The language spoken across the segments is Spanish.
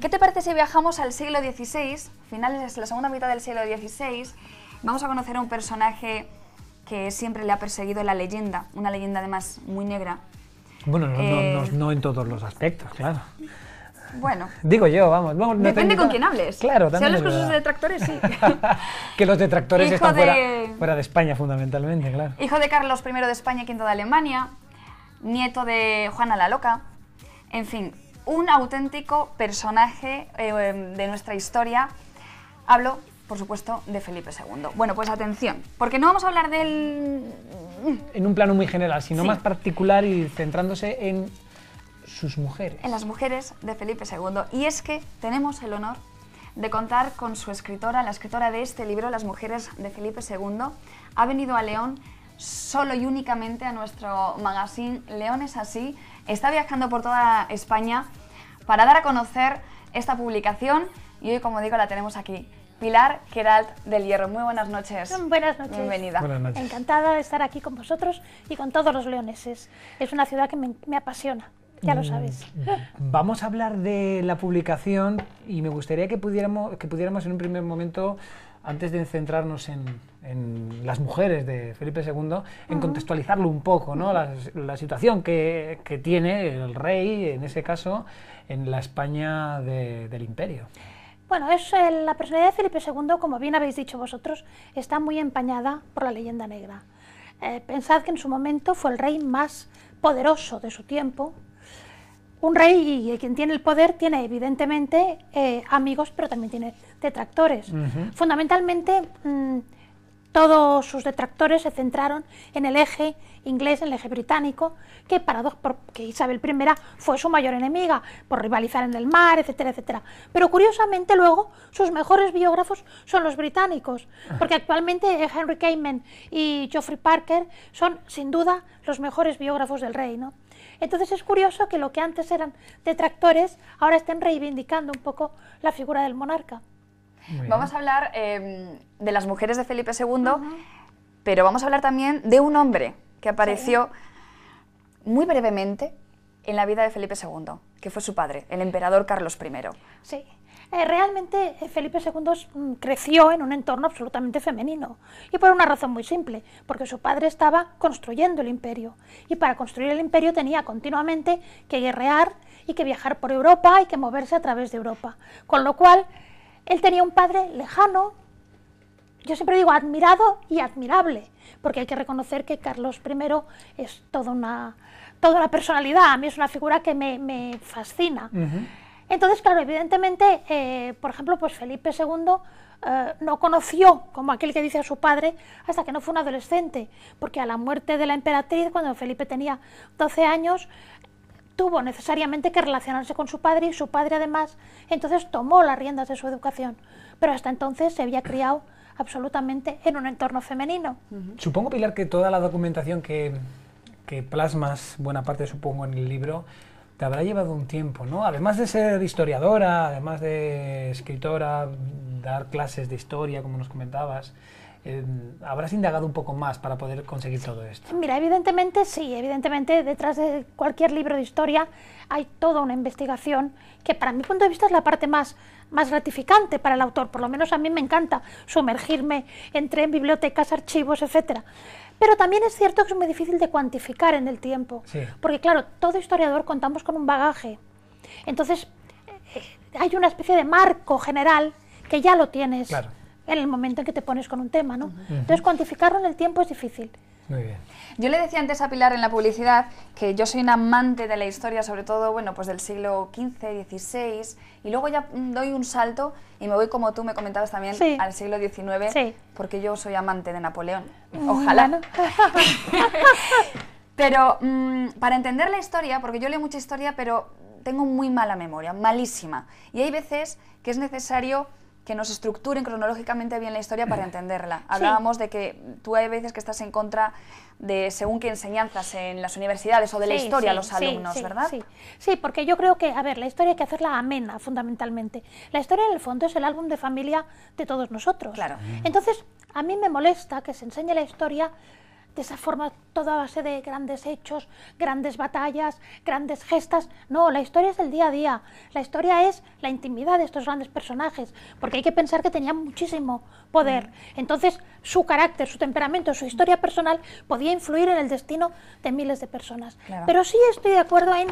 ¿Qué te parece si viajamos al siglo XVI, finales de la segunda mitad del siglo XVI? Vamos a conocer a un personaje que siempre le ha perseguido la leyenda, una leyenda además muy negra. Bueno, no, eh, en todos los aspectos, claro. Bueno. Digo yo, vamos. vamos Depende con quién hables. Claro, también. Si hablas con sus detractores, sí. que los detractores están Fuera, de España, fundamentalmente, claro. Hijo de Carlos I de España, quinto de Alemania, nieto de Juana la Loca. En fin, un auténtico personaje eh, de nuestra historia. Hablo, por supuesto, de Felipe II. Bueno, pues atención, porque no vamos a hablar del... En un plano muy general, sino más particular y centrándose en sus mujeres. En las mujeres de Felipe II. Y es que tenemos el honor de contar con su escritora, la escritora de este libro, Las mujeres de Felipe II. Ha venido a León solo y únicamente a nuestro magazine León es así está viajando por toda España para dar a conocer esta publicación y hoy, como digo, la tenemos aquí. Pilar Geralt del Hierro, muy buenas noches. Buenas noches. Bienvenida. Encantada de estar aquí con vosotros y con todos los leoneses. Es una ciudad que me, apasiona. Ya lo mm, sabes. Mm. Vamos a hablar de la publicación y me gustaría que pudiéramos, que pudiéramos en un primer momento antes de centrarnos en, las mujeres de Felipe II, en contextualizarlo un poco, ¿no? la, situación que, tiene el rey, en ese caso, en la España del imperio. Bueno, es, eh, la personalidad de Felipe II, como bien habéis dicho vosotros, está muy empañada por la leyenda negra. Eh, pensad que en su momento fue el rey más poderoso de su tiempo. Un rey y, eh, quien tiene el poder tiene evidentemente amigos, pero también tiene detractores. Fundamentalmente, mm, todos sus detractores se centraron en el eje inglés, en el eje británico, que, paradoja, porque Isabel I fue su mayor enemiga por rivalizar en el mar, etcétera, etcétera. Pero curiosamente luego sus mejores biógrafos son los británicos, porque actualmente Henry Cayman y Geoffrey Parker son sin duda los mejores biógrafos del reino Entonces es curioso que lo que antes eran detractores ahora estén reivindicando un poco la figura del monarca vamos a hablar em, de las mujeres de Felipe II, pero vamos a hablar también de un hombre que apareció muy brevemente en la vida de Felipe II, que fue su padre, el emperador Carlos I. Sí. Eh, realmente eh, Felipe II mm, creció en un entorno absolutamente femenino y por una razón muy simple, porque su padre estaba construyendo el imperio y para construir el imperio tenía continuamente que guerrear y que viajar por Europa y que moverse a través de Europa, con lo cual él tenía un padre lejano, yo siempre digo admirado y admirable, porque hay que reconocer que Carlos I es toda una, toda una personalidad, a mí es una figura que me, fascina. Entonces, claro, evidentemente, eh, por ejemplo, pues Felipe II eh, no conoció, como aquel que dice a su padre, hasta que no fue un adolescente, porque a la muerte de la emperatriz, cuando Felipe tenía 12 años, tuvo necesariamente que relacionarse con su padre y su padre además entonces tomó las riendas de su educación, pero hasta entonces se había criado absolutamente en un entorno femenino. Supongo, Pilar, que toda la documentación que, que, plasmas, buena parte supongo en el libro, te habrá llevado un tiempo, ¿no? Además de ser historiadora, además de escritora, dar clases de historia, como nos comentabas, ¿Habrás indagado un poco más para poder conseguir todo esto? Mira, evidentemente sí, evidentemente detrás de cualquier libro de historia hay toda una investigación que para mi punto de vista es la parte más, más gratificante para el autor, por lo menos a mí me encanta sumergirme entre en bibliotecas, archivos, etcétera. Pero también es cierto que es muy difícil de cuantificar en el tiempo, porque claro, todo historiador contamos con un bagaje. Entonces, eh, hay una especie de marco general que ya lo tienes en el momento en que te pones con un tema, ¿no? Entonces cuantificarlo en el tiempo es difícil. Muy bien. Yo le decía antes a Pilar en la publicidad que yo soy un amante de la historia, sobre todo, bueno, pues del siglo XV, XVI, y luego ya doy un salto y me voy, como tú me comentabas también, al siglo XIX, porque yo soy amante de Napoleón. Mm, Ojalá. pero mm, para entender la historia, porque yo leo mucha historia, pero tengo muy mala memoria, malísima. Y hay veces que es necesario que nos estructuren cronológicamente bien la historia para entenderla. Hablábamos de que tú hay veces que estás en contra de según qué enseñanzas en las universidades o de la historia a los alumnos, ¿verdad? Sí. sí, porque yo creo que, a ver, la historia hay que hacerla amena, fundamentalmente. La historia, en el fondo, es el álbum de familia de todos nosotros. Claro. Entonces, a mí me molesta que se enseñe la historia de esa forma toda a base de grandes hechos, grandes batallas, grandes gestas. No, la historia es el día a día. La historia es la intimidad de estos grandes personajes, porque hay que pensar que tenían muchísimo poder. Mm. Entonces, su carácter, su temperamento, su historia personal podía influir en el destino de miles de personas. Pero sí estoy de acuerdo en,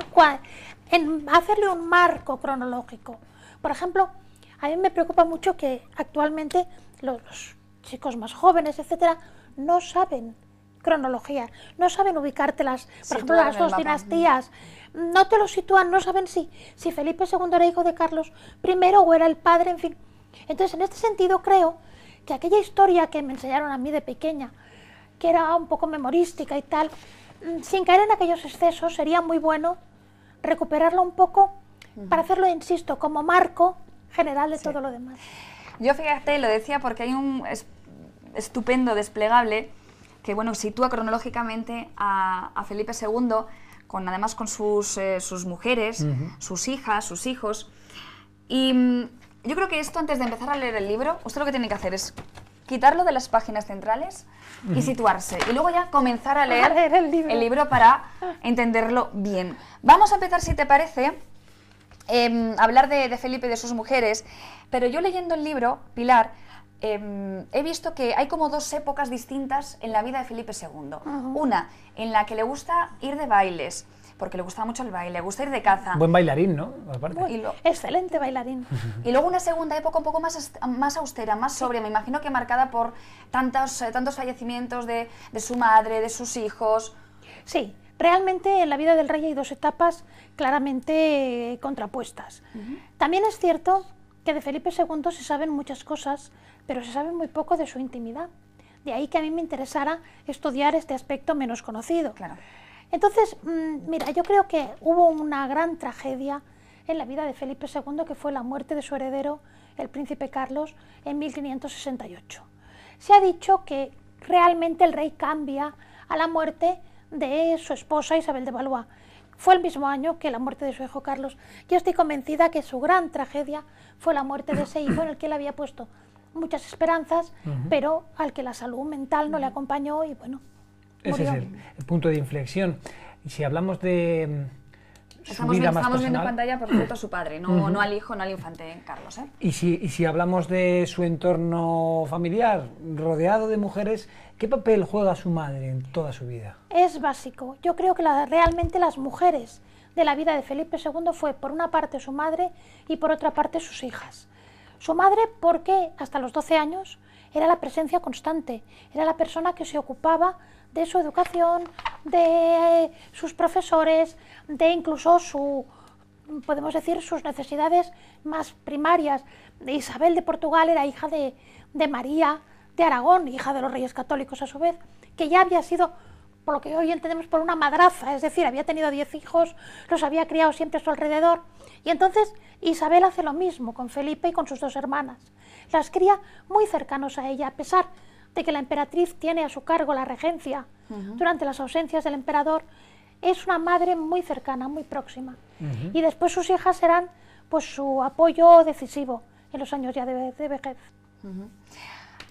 en hacerle un marco cronológico. Por ejemplo, a mí me preocupa mucho que actualmente los, los chicos más jóvenes, etcétera, no saben cronología, no saben ubicártelas, por las dos dinastías, mm, no te lo sitúan, no saben si, si Felipe II era hijo de Carlos I o era el padre, en fin. Entonces, en este sentido, creo que aquella historia que me enseñaron a mí de pequeña, que era un poco memorística y tal, mm, sin caer en aquellos excesos, sería muy bueno recuperarla un poco para hacerlo, insisto, como marco general de todo lo demás. Yo fíjate, lo decía porque hay un estupendo desplegable que bueno, sitúa cronológicamente a, Felipe II, con, además con sus, eh, mujeres, sus hijas, sus hijos. Y mm, yo creo que esto, antes de empezar a leer el libro, usted lo que tiene que hacer es quitarlo de las páginas centrales y situarse. Y luego ya comenzar a leer, el, libro. para entenderlo bien. Vamos a empezar, si te parece, em, a hablar de, de Felipe y de sus mujeres. Pero yo leyendo el libro, Pilar, Em, he visto que hay como dos épocas distintas en la vida de Felipe II. Una en la que le gusta ir de bailes, porque le gusta mucho el baile, le gusta ir de caza. Buen bailarín, ¿no? Aparte. Excelente bailarín. y luego una segunda época un poco más, más austera, más sobria, me imagino que marcada por tantos, eh, tantos fallecimientos de, de su madre, de sus hijos. Sí, Realmente en la vida del rey hay dos etapas claramente contrapuestas. También es cierto que de Felipe II se saben muchas cosas pero se sabe muy poco de su intimidad. De ahí que a mí me interesara estudiar este aspecto menos conocido. Claro. Entonces, mm, mira, yo creo que hubo una gran tragedia en la vida de Felipe II, que fue la muerte de su heredero, el príncipe Carlos, en 1568. Se ha dicho que realmente el rey cambia a la muerte de su esposa Isabel de Valois. Fue el mismo año que la muerte de su hijo Carlos. Yo estoy convencida que su gran tragedia fue la muerte de ese hijo en el que él había puesto muchas esperanzas, pero al que la salud mental no le acompañó y bueno. Murió. Ese es el, punto de inflexión. Y si hablamos de mm, su estamos, viendo, en pantalla, por cierto, su padre, no, al hijo, no al infante Carlos. ¿eh? Y, si, y si hablamos de su entorno familiar, rodeado de mujeres, ¿qué papel juega su madre en toda su vida? Es básico. Yo creo que realmente las mujeres de la vida de Felipe II fue, por una parte, su madre y por otra parte, sus hijas. Su madre, porque hasta los 12 años? Era la presencia constante, era la persona que se ocupaba de su educación, de eh, sus profesores, de incluso su, podemos decir, sus necesidades más primarias. Isabel de Portugal era hija de, de María de Aragón, hija de los reyes católicos a su vez, que ya había sido por lo que hoy entendemos por una madraza, es decir, había tenido diez hijos, los había criado siempre a su alrededor. Y entonces Isabel hace lo mismo con Felipe y con sus dos hermanas. Las cría muy cercanos a ella, a pesar de que la emperatriz tiene a su cargo la regencia durante las ausencias del emperador. Es una madre muy cercana, muy próxima. Y después sus hijas serán pues, su apoyo decisivo en los años ya de, vejez.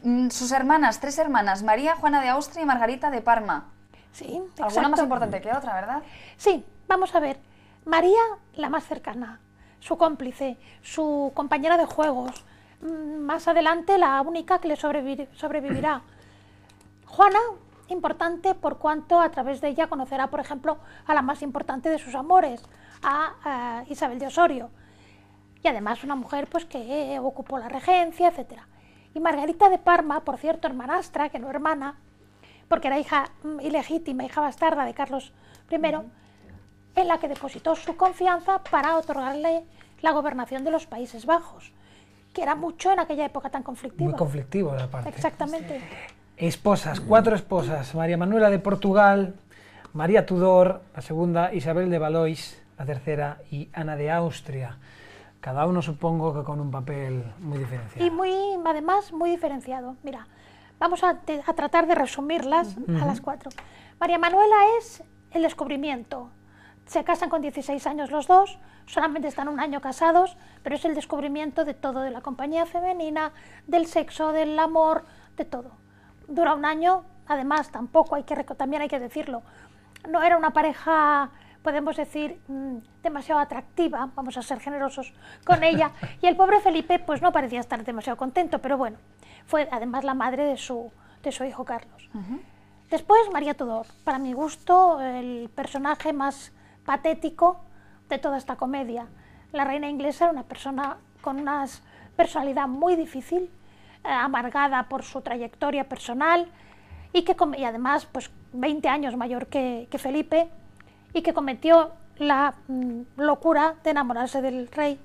Mm, sus hermanas, tres hermanas, María, Juana de Austria y Margarita de Parma Sí, Alguna más importante que otra, ¿verdad? Sí, vamos a ver. María, la más cercana, su cómplice, su compañera de juegos, mm, más adelante la única que le sobrevivirá. Juana, importante por cuanto a través de ella conocerá, por ejemplo, a la más importante de sus amores, a, Isabel de Osorio. Y además una mujer pues, que ocupó la regencia, etc. Y Margarita de Parma, por cierto, hermanastra, que no hermana, porque era hija mm, ilegítima, hija bastarda de Carlos I, en la que depositó su confianza para otorgarle la gobernación de los Países Bajos, que era mucho en aquella época tan conflictiva. Muy conflictivo la Exactamente. Esposas, cuatro esposas, María Manuela de Portugal, María Tudor, la segunda, Isabel de Valois, la tercera, y Ana de Austria. Cada uno supongo que con un papel muy diferenciado. Y muy, además, muy diferenciado. Mira, Vamos a, tratar de resumirlas a las cuatro. María Manuela es el descubrimiento. Se casan con 16 años los dos, solamente están un año casados, pero es el descubrimiento de todo, de la compañía femenina, del sexo, del amor, de todo. Dura un año, además tampoco hay que, también hay que decirlo, no era una pareja podemos decir, mm, demasiado atractiva, vamos a ser generosos con ella. Y el pobre Felipe pues no parecía estar demasiado contento, pero bueno, fue además la madre de su, de su hijo Carlos. Después María Tudor, para mi gusto el personaje más patético de toda esta comedia. La reina inglesa era una persona con una personalidad muy difícil, eh, amargada por su trayectoria personal y que además pues 20 años mayor que Felipe, y que cometió la mm, locura de enamorarse del rey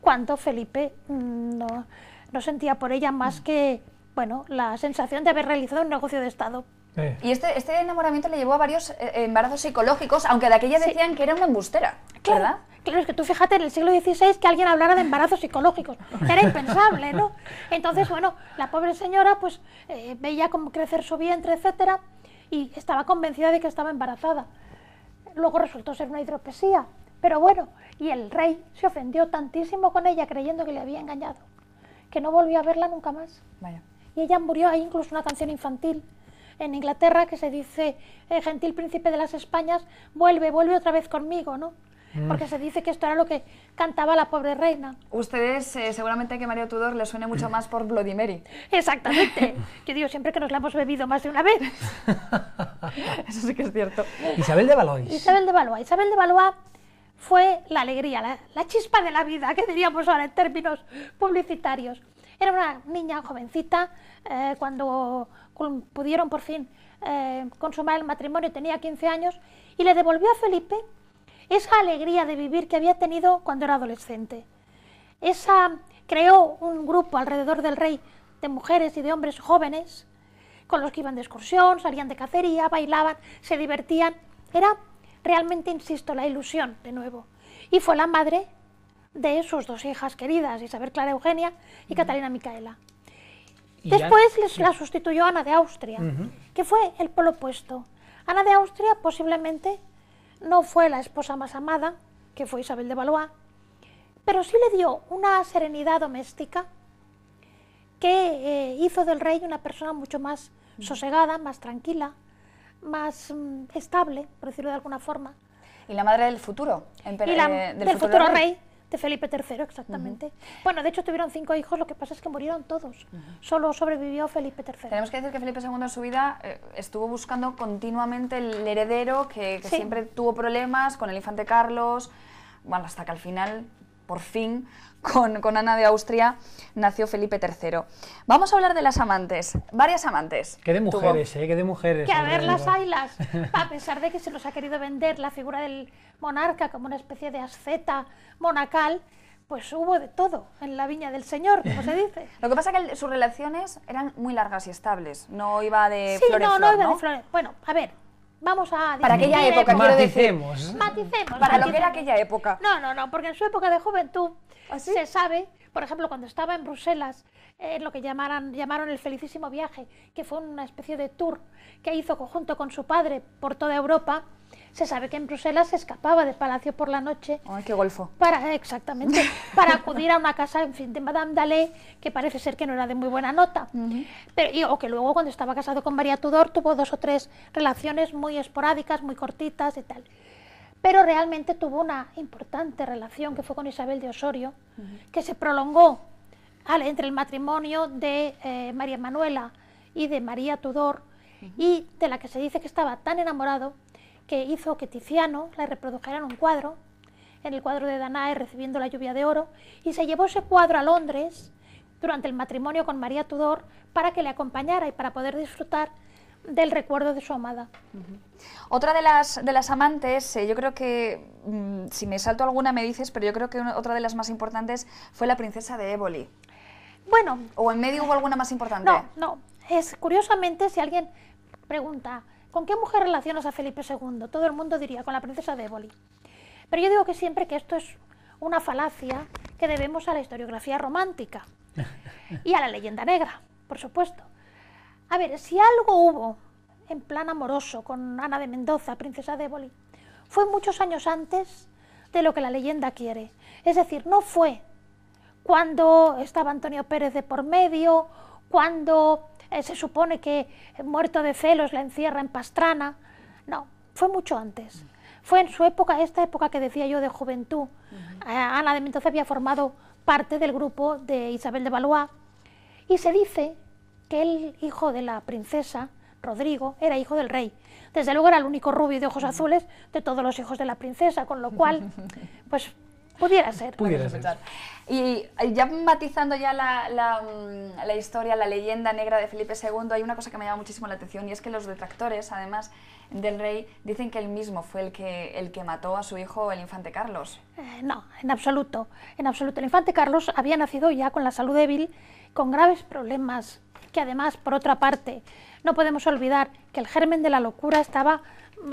cuando Felipe mm, no, no, sentía por ella más que bueno, la sensación de haber realizado un negocio de Estado. Y este, este enamoramiento le llevó a varios eh, eh, embarazos psicológicos, aunque de aquella decían que era una embustera, claro, ¿verdad? Claro, es que tú fíjate, en el siglo XVI que alguien hablara de embarazos psicológicos, era impensable, ¿no? Entonces, bueno, la pobre señora pues eh, veía cómo crecer su vientre, etcétera, y estaba convencida de que estaba embarazada. Luego resultó ser una hidropesía, pero bueno, y el rey se ofendió tantísimo con ella creyendo que le había engañado, que no volvió a verla nunca más. Y ella murió, ahí. incluso una canción infantil en Inglaterra que se dice, eh, gentil príncipe de las Españas, vuelve, vuelve otra vez conmigo, ¿no? Ah. porque se dice que esto era lo que cantaba la pobre reina. Ustedes, eh, seguramente que Mario Tudor le suene mucho más por Bloody Mary. Exactamente. Que digo siempre que nos la hemos bebido más de una vez. Eso sí que es cierto. Isabel de Valois. Isabel de Valois. Isabel de Valois fue la alegría, la, chispa de la vida, que diríamos ahora en términos publicitarios. Era una niña jovencita, eh, cuando pudieron por fin eh, consumar el matrimonio tenía 15 años, y le devolvió a Felipe esa alegría de vivir que había tenido cuando era adolescente. Esa creó un grupo alrededor del rey de mujeres y de hombres jóvenes con los que iban de excursión, salían de cacería, bailaban, se divertían. Era realmente, insisto, la ilusión de nuevo. Y fue la madre de sus dos hijas queridas, Isabel Clara Eugenia y Catalina Micaela. Después les la sustituyó Ana de Austria, que fue el polo opuesto. Ana de Austria posiblemente no fue la esposa más amada, que fue Isabel de Valois, pero sí le dio una serenidad doméstica que eh, hizo del rey una persona mucho más sosegada, más tranquila, más mm, estable, por decirlo de alguna forma. Y la madre del futuro, y eh, del, futuro, rey de Felipe III, exactamente. Bueno, de hecho tuvieron cinco hijos, lo que pasa es que murieron todos. Solo sobrevivió Felipe III. Tenemos que decir que Felipe II en su vida eh, estuvo buscando continuamente el heredero que, siempre tuvo problemas con el infante Carlos, bueno, hasta que al final por fin, con, Ana de Austria, nació Felipe III. Vamos a hablar de las amantes, varias amantes. Que de mujeres, eh, Que de mujeres. Que a ver las ailas, a pesar de que se los ha querido vender la figura del monarca como una especie de asceta monacal, pues hubo de todo en la viña del Señor, como se dice. Lo que pasa es que sus relaciones eran muy largas y estables, no iba de sí, no, no, iba de flor. Bueno, a ver, vamos a para aquella época maticemos decir, maticemos para lo que era aquella época no no no porque en su época de juventud ¿Ah, se sabe por ejemplo cuando estaba en Bruselas en eh, lo que llamaran, llamaron el felicísimo viaje que fue una especie de tour que hizo junto con su padre por toda Europa se sabe que en Bruselas se escapaba del palacio por la noche. qué golfo! Para, exactamente, para acudir a una casa, en fin, de Madame Dalé, que parece ser que no era de muy buena nota. Pero, o que luego, cuando estaba casado con María Tudor, tuvo dos o tres relaciones muy esporádicas, muy cortitas y tal. Pero realmente tuvo una importante relación, que fue con Isabel de Osorio, que se prolongó entre el matrimonio de eh, María Manuela y de María Tudor, y de la que se dice que estaba tan enamorado que hizo que Tiziano la reprodujera en un cuadro, en el cuadro de Danae recibiendo la lluvia de oro, y se llevó ese cuadro a Londres durante el matrimonio con María Tudor para que le acompañara y para poder disfrutar del recuerdo de su amada. Otra de las, de las amantes, eh, yo creo que, mm, si me salto alguna me dices, pero yo creo que otra de las más importantes fue la princesa de Éboli. Bueno. ¿O en medio hubo alguna más importante? No, no. Es, curiosamente, si alguien pregunta, ¿Con qué mujer relacionas a Felipe II? Todo el mundo diría, con la princesa de Éboli. Pero yo digo que siempre que esto es una falacia que debemos a la historiografía romántica y a la leyenda negra, por supuesto. A ver, si algo hubo en plan amoroso con Ana de Mendoza, princesa de Éboli, fue muchos años antes de lo que la leyenda quiere. Es decir, no fue cuando estaba Antonio Pérez de por medio, cuando eh, se supone que muerto de celos la encierra en Pastrana. No, fue mucho antes. Fue en su época, esta época que decía yo de juventud. Eh, Ana de Mendoza había formado parte del grupo de Isabel de Valois y se dice que el hijo de la princesa, Rodrigo, era hijo del rey. Desde luego era el único rubio de ojos azules de todos los hijos de la princesa, con lo cual, pues Pudiera ser. Pudiera ser. Y ya matizando ya mm, la, historia, la leyenda negra de Felipe II, hay una cosa que me llama muchísimo la atención y es que los detractores, además del rey, dicen que él mismo fue el que, el que mató a su hijo, el infante Carlos. Eh, no, en absoluto, en absoluto. El infante Carlos había nacido ya con la salud débil, con graves problemas, que además, por otra parte, no podemos olvidar que el germen de la locura estaba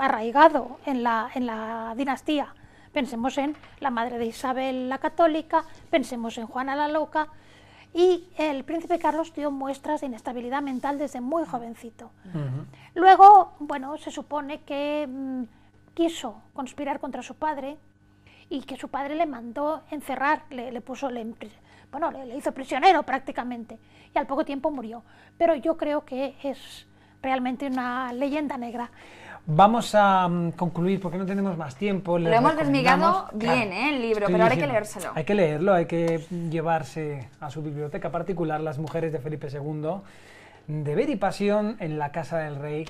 arraigado la, en la dinastía Pensemos en la madre de Isabel la Católica, pensemos en Juana la Loca. Y el príncipe Carlos dio muestras de inestabilidad mental desde muy jovencito. Luego, bueno, se supone que mm, quiso conspirar contra su padre y que su padre le mandó encerrar, le, puso, bueno, le hizo prisionero prácticamente y al poco tiempo murió. Pero yo creo que es realmente una leyenda negra. Vamos a mm, concluir porque no tenemos más tiempo. lo hemos desmigado bien, ¿eh? El libro, pero ahora hay que leérselo. Hay que leerlo, hay que llevarse a su biblioteca particular Las Mujeres de Felipe II, ver y Pasión en la Casa del Rey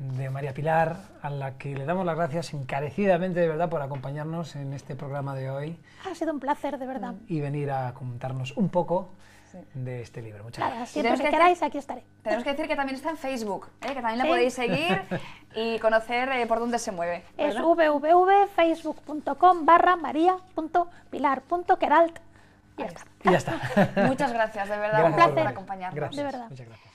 de María Pilar, a la que le damos las gracias encarecidamente de verdad por acompañarnos en este programa de hoy. Ha sido un placer, de verdad. Y venir a contarnos un poco de este libro. Muchas gracias. si que, aquí estaré. Tenemos que decir que también está en Facebook, ¿eh? que también la podéis seguir y conocer eh, por dónde se mueve. Es www.facebook.com barra está. Y ya está. Muchas gracias, de verdad. un placer por acompañarnos. De verdad. Muchas gracias.